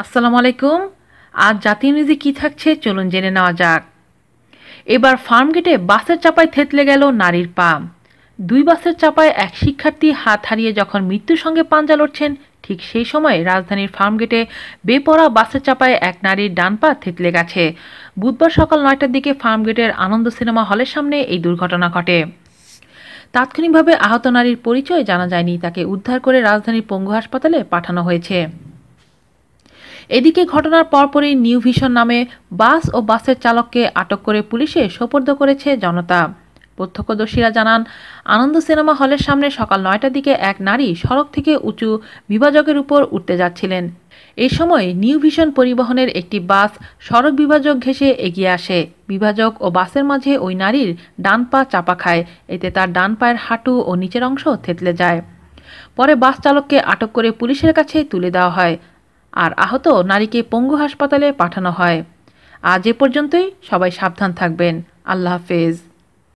আসসালামু আলাইকুম আজ জাতীয় নিজে কী থাকছে চলুন জেনে নেওয়া যাক এবার ফার্মগেটে বাসের চাপায় থেতলে গেল নারীর পা দুই বাসের চাপায় এক শিক্ষার্থী হাত হারিয়ে যখন মৃত্যুর সঙ্গে পাঞ্জা লড়ছেন ঠিক সেই সময় রাজধানীর ফার্মগেটে বেপরা বাসের চাপায় এক নারীর ডান পা থেতলে গেছে বুধবার সকাল নয়টার দিকে ফার্মগেটের আনন্দ সিনেমা হলের সামনে এই দুর্ঘটনা ঘটে তাৎক্ষণিকভাবে আহত নারীর পরিচয় জানা যায়নি তাকে উদ্ধার করে রাজধানীর পঙ্গু হাসপাতালে পাঠানো হয়েছে এদিকে ঘটনার পরপরই নিউ ভিশন নামে বাস ও বাসের চালককে আটক করে পুলিশে সোপর্দ করেছে জনতা প্রত্যক্ষদর্শীরা জানান আনন্দ সিনেমা হলের সামনে সকাল নয়টার দিকে এক নারী সড়ক থেকে উঁচু বিভাজকের উপর উঠতে যাচ্ছিলেন এই সময় নিউ ভিশন পরিবহনের একটি বাস সড়ক বিভাজক ঘেঁষে এগিয়ে আসে বিভাজক ও বাসের মাঝে ওই নারীর ডান পা চাপা খায় এতে তার ডান পায়ের হাঁটু ও নিচের অংশ থেতলে যায় পরে বাস চালককে আটক করে পুলিশের কাছে তুলে দেওয়া হয় আর আহত নারীকে পঙ্গু হাসপাতালে পাঠানো হয় আজ এ পর্যন্তই সবাই সাবধান থাকবেন আল্লাহ হাফেজ